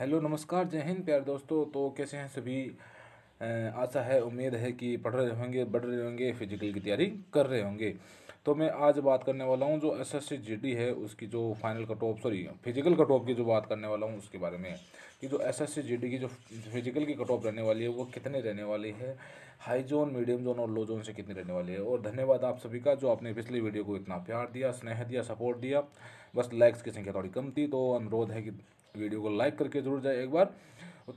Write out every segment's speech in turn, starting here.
hello नमस्कार जय हिंद प्यार दोस्तों तो कैसे हैं सभी आशा है उम्मीद है कि पढ़ रहे होंगे बढ़ रहे होंगे फिजिकल की तैयारी कर रहे होंगे तो मैं आज बात करने वाला हूँ जो एस एस सी है उसकी जो final cut off sorry physical cut off की जो बात करने वाला हूँ उसके बारे में कि जो एस एस सी की जो फिजिकल की कट ऑफ रहने वाली है वो कितने रहने वाली है हाई जोन मीडियम जोन और लो जोन से कितनी रहने वाली है और धन्यवाद आप सभी का जो आपने पिछली वीडियो को इतना प्यार दिया स्नेह दिया सपोर्ट दिया बस लाइक्स की संख्या थोड़ी कम थी तो अनुरोध है कि वीडियो को लाइक करके जरूर जाए एक बार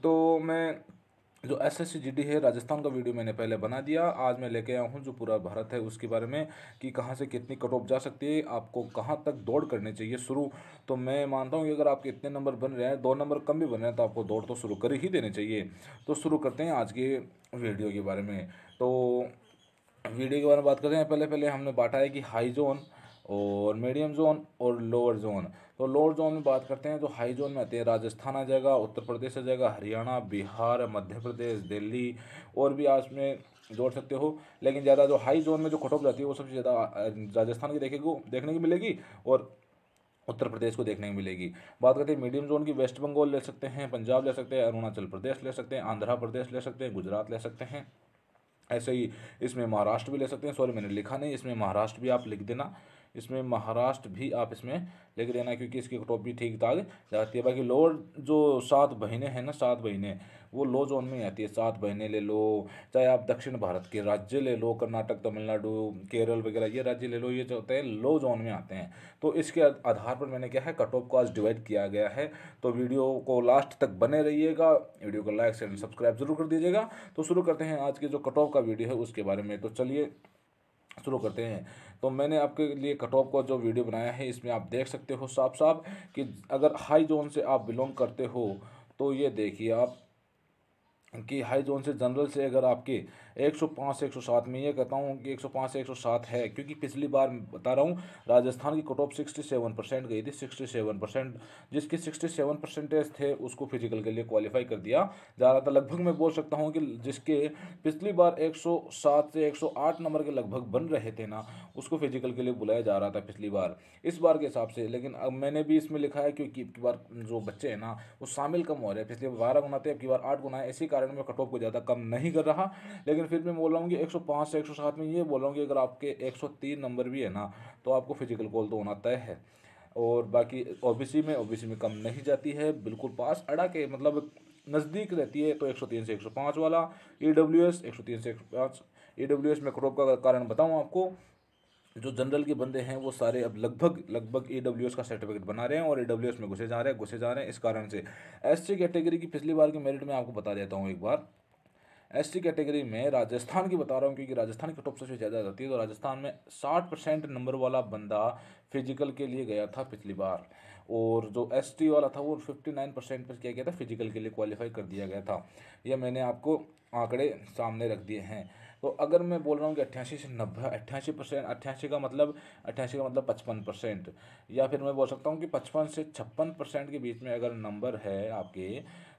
तो मैं जो एस एस है राजस्थान का वीडियो मैंने पहले बना दिया आज मैं लेके आया हूँ जो पूरा भारत है उसके बारे में कि कहाँ से कितनी कट ऑफ जा सकती है आपको कहाँ तक दौड़ करनी चाहिए शुरू तो मैं मानता हूँ कि अगर आपके इतने नंबर बन रहे हैं दो नंबर कम भी बन रहे हैं तो आपको दौड़ तो शुरू कर ही देनी चाहिए तो शुरू करते हैं आज के वीडियो के बारे में तो वीडियो के बारे में बात करते हैं पहले पहले हमने बांटा है कि हाई जोन और मीडियम जोन और लोअर जोन तो लोअर जोन में बात करते हैं तो हाई जोन में आते हैं राजस्थान आ जाएगा उत्तर प्रदेश आ जाएगा हरियाणा बिहार मध्य प्रदेश दिल्ली और भी आज में जोड़ सकते हो लेकिन ज़्यादा जो हाई जोन में जो कट जाती है वो सबसे ज़्यादा राजस्थान की देखेगी देखने की मिलेगी और उत्तर प्रदेश को देखने को मिलेगी बात करते हैं मीडियम जोन की वेस्ट बंगाल ले सकते हैं पंजाब ले सकते हैं अरुणाचल प्रदेश ले सकते हैं आंध्र प्रदेश ले सकते हैं गुजरात ले सकते हैं ऐसे ही इसमें महाराष्ट्र भी ले सकते हैं सॉरी मैंने लिखा नहीं इसमें महाराष्ट्र भी आप लिख देना इसमें महाराष्ट्र भी आप इसमें लिख देना क्योंकि इसकी टॉपिक ठीक ठाक जाती है बाकी लोअर जो सात बहने हैं ना सात बहने वो लो जोन में आती है सात बहने ले लो चाहे आप दक्षिण भारत के राज्य ले लो कर्नाटक तमिलनाडु केरल वगैरह ये राज्य ले लो ये जो होते हैं लो जोन में आते हैं तो इसके आधार पर मैंने क्या है कट ऑफ को आज डिवाइड किया गया है तो वीडियो को लास्ट तक बने रहिएगा वीडियो को लाइक शेयर सब्सक्राइब जरूर कर दीजिएगा तो शुरू करते हैं आज के जो कट ऑफ का वीडियो है उसके बारे में तो चलिए शुरू करते हैं तो मैंने आपके लिए कट ऑफ का जो वीडियो बनाया है इसमें आप देख सकते हो साफ साफ कि अगर हाई जोन से आप बिलोंग करते हो तो ये देखिए आप कि हाई जोन से जनरल से अगर आपके एक सौ पाँच से एक सौ सात में ये कहता हूँ कि एक सौ पाँच से एक सौ सात है क्योंकि पिछली बार बता रहा हूँ राजस्थान की cut off sixty seven percent गई थी सिक्सटी सेवन परसेंट जिसके सिक्सटी सेवन परसेंटेज थे उसको फिजिकल के लिए क्वालिफाई कर दिया ज़्यादातर लगभग मैं बोल सकता हूँ कि जिसके पिछली बार एक सौ सात से एक सौ आठ नंबर के लगभग बन रहे थे ना उसको फिजिकल के लिए बुलाया जा रहा था पिछली बार इस बार के हिसाब से लेकिन अब मैंने भी इसमें लिखा है क्योंकि अब की बार जो बच्चे हैं ना वो शामिल कम हो रहे हैं पिछले बारह गुना थे अब की बार आठ गुना है इसी कारण मैं कट ऑफ को ज़्यादा कम नहीं कर रहा लेकिन लेकिन फिर मैं बोल रहा हूँ कि 105 से 107 में ये बोल रहा हूँ कि अगर आपके 103 नंबर भी है ना तो आपको फिजिकल कॉल तो होना तय है और बाकी ओ में ओ में कम नहीं जाती है बिल्कुल पास अड़ा के मतलब नज़दीक रहती है तो 103 से 105 वाला ई डब्ल्यू एस एक से 105 ई डब्ल्यू एस में क्रॉप का कारण बताऊँ आपको जो जनरल के बंदे हैं वो सारे अब लगभग लगभग ई डब्ल्यू एस का सर्टिफिकेट बना रहे हैं और ई डब्ल्यू एस में घुसे जा रहे हैं घुसे जा रहे हैं इस कारण से एस सी कैटेगरी की पिछली बार की मेरिट में आपको बता देता हूँ एक बार एस कैटेगरी में राजस्थान की बता रहा हूँ क्योंकि राजस्थान की टॉप सबसे ज़्यादा जाती है तो राजस्थान में साठ परसेंट नंबर वाला बंदा फिजिकल के लिए गया था पिछली बार और जो एस वाला था वो फिफ्टी नाइन परसेंट पर किया गया था फिजिकल के लिए क्वालिफाई कर दिया गया था यह मैंने आपको आंकड़े सामने रख दिए हैं तो अगर मैं बोल रहा हूँ कि अट्ठासी से नब्बे अट्ठासी परसेंट अट्ठासी का मतलब अट्ठासी का मतलब पचपन परसेंट या फिर मैं बोल सकता हूँ कि पचपन से छप्पन परसेंट के बीच में अगर नंबर है आपके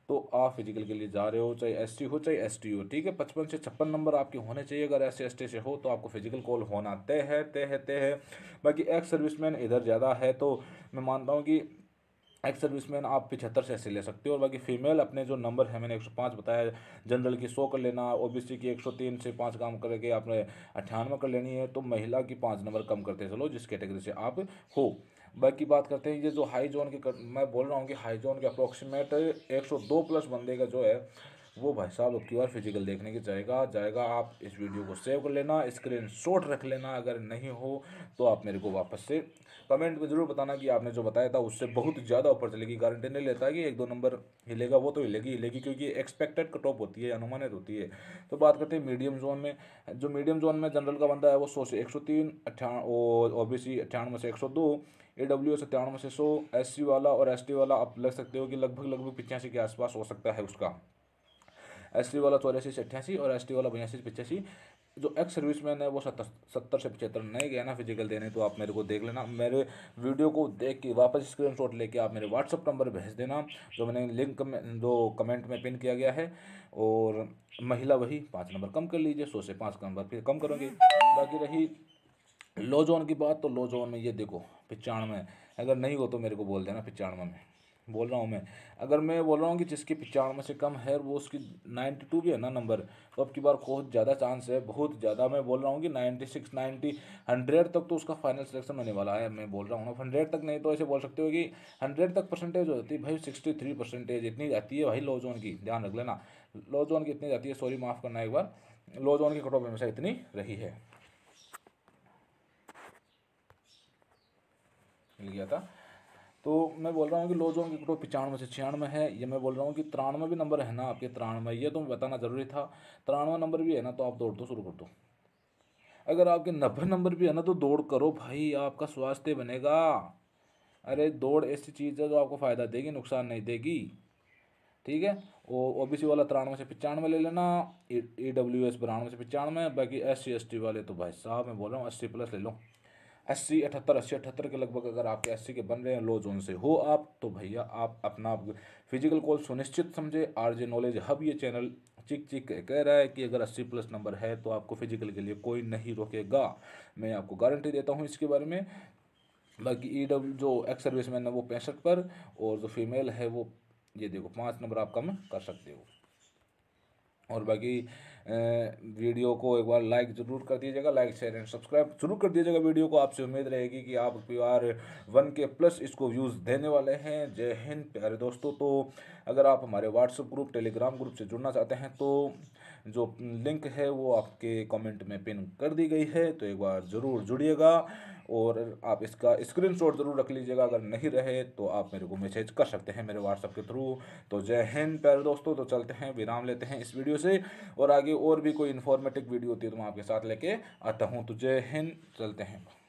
तो आप फिजिकल के लिए जा रहे हो चाहे एस हो चाहे एस हो ठीक है पचपन से छप्पन नंबर आपके होने चाहिए अगर एस सी से हो तो आपको फिजिकल कॉल होना तय है तय है तय है बाकी एक्स सर्विसमैन इधर ज़्यादा है तो मैं मानता हूँ कि एक्स सर्विसमैन आप पिछहत्तर से ऐसे ले सकते हो और बाकी फीमेल अपने जो नंबर है मैंने एक सौ पाँच बताया जनरल की सौ कर लेना ओ सी की एक सौ तीन से पाँच काम करके आपने अट्ठानवे कर लेनी है तो महिला की पाँच नंबर कम करते चलो जिस कैटेगरी से आप हो बाकी बात करते हैं ये जो हाई जोन की कर, मैं बोल रहा हूँ कि हाई जोन के अप्रोक्सीमेट एक सौ दो प्लस बंदे का जो है वो भाई साहब आपकी क्यू फिजिकल देखने के जाएगा जाएगा आप इस वीडियो को सेव कर लेना स्क्रीन शॉट रख लेना अगर नहीं हो तो आप मेरे को वापस से कमेंट में ज़रूर बताना कि आपने जो बताया था उससे बहुत ज़्यादा ऊपर चलेगी गारंटी नहीं लेता कि एक दो नंबर हिलेगा वो तो हिलेगी हिलेगी क्योंकि एक्सपेक्टेड टॉप होती है अनुमानित होती है तो बात करते हैं मीडियम जोन में जो मीडियम जोन में जनरल का बंदा है वो सौ से एक सौ तीन अट्ठा ओ बी सी अट्ठानवे से एक सौ दो ए डब्ल्यू से से सौ एस सी वाला और एस टी वाला आप लग सकते हो कि लगभग लगभग पिचासी के आसपास हो सकता है उसका एस वाला चौरासी से अट्ठासी और एस वाला बयासी से पचासी जो एक्स सर्विस मैन है वो सत्तर सत्तर से पचहत्तर नहीं गया ना फिजिकल देने तो आप मेरे को देख लेना मेरे वीडियो को देख के वापस स्क्रीन शॉट लेके आप मेरे व्हाट्सअप नंबर भेज देना जो मैंने लिंक में जो कमेंट में पिन किया गया है और महिला वही पाँच नंबर कम कर लीजिए सौ से पाँच नंबर फिर कम करोगे बाकी रही लो जोन की बात तो लो जोन में ये देखो पिचानवे अगर नहीं हो तो मेरे को बोल देना पिचानवे में बोल रहा हूँ मैं अगर मैं बोल रहा हूँ कि जिसकी पचानवे से कम है वो उसकी नाइन्टी टू भी है ना नंबर तो अब की बार बहुत ज़्यादा चांस है बहुत ज़्यादा मैं बोल रहा हूँ कि नाइन्टी सिक्स नाइन्टी हंड्रेड तक तो उसका फाइनल सिलेक्शन होने वाला है मैं बोल रहा हूँ हंड्रेड तक नहीं तो ऐसे बोल सकते हो कि हंड्रेड तक परसेंटेज हो जाती है भाई सिक्सटी थ्री परसेंटेज इतनी जाती है भाई लो जोन की ध्यान रख लेना लो जोन की इतनी जाती है सॉरी माफ़ करना एक बार लो जोन की कट ऑफ हमेशा इतनी रही है मिल गया था तो मैं बोल रहा हूँ कि लो जोन की कटो पचानवे से छियानवे है ये मैं बोल रहा हूँ कि तिरानवे भी नंबर है ना आपके तिरानवे ये तो बताना ज़रूरी था तिरानवे नंबर भी है ना तो आप दौड़ दो शुरू कर दो अगर आपके नब्बे नंबर भी है ना तो दौड़ करो भाई आपका स्वास्थ्य बनेगा अरे दौड़ ऐसी चीज़ है जो आपको फ़ायदा देगी नुकसान नहीं देगी ठीक है और ओ बी सी वाला तिरानवे से पचानवे ले लेना ई डब्ल्यू एस बिरानवे से पचानवे बाकी एस सी एस टी वाले तो भाई साहब मैं बोल रहा हूँ अस्सी प्लस ले लो अस्सी अठहत्तर अस्सी अठहत्तर के लगभग अगर आपके अस्सी के बन रहे हैं लो जोन से हो आप तो भैया आप अपना फिजिकल कॉल सुनिश्चित समझे आरजे नॉलेज हब ये चैनल चिक चिक कह रहा है कि अगर अस्सी प्लस नंबर है तो आपको फिजिकल के लिए कोई नहीं रोकेगा मैं आपको गारंटी देता हूँ इसके बारे में बाकी ई e डब्ल्यू जो एक्स सर्विस मैन है वो पैंसठ पर और जो फीमेल है वो ये देखो पाँच नंबर आप कम कर सकते हो और बाकी वीडियो को एक बार लाइक ज़रूर कर दीजिएगा लाइक शेयर एंड सब्सक्राइब जरूर कर दीजिएगा वीडियो को आपसे उम्मीद रहेगी कि आप पी आर वन के प्लस इसको व्यूज़ देने वाले हैं जय हिंद प्यारे दोस्तों तो अगर आप हमारे व्हाट्सएप ग्रुप टेलीग्राम ग्रुप से जुड़ना चाहते हैं तो जो लिंक है वो आपके कमेंट में पिन कर दी गई है तो एक बार ज़रूर जुड़िएगा और आप इसका स्क्रीनशॉट ज़रूर रख लीजिएगा अगर नहीं रहे तो आप मेरे को मैसेज कर सकते हैं मेरे व्हाट्सअप के थ्रू तो जय हिंद प्यारे दोस्तों तो चलते हैं विराम लेते हैं इस वीडियो से और आगे और भी कोई इन्फॉर्मेटिव वीडियो होती है तो मैं आपके साथ लेके आता हूँ तो जय हिंद चलते हैं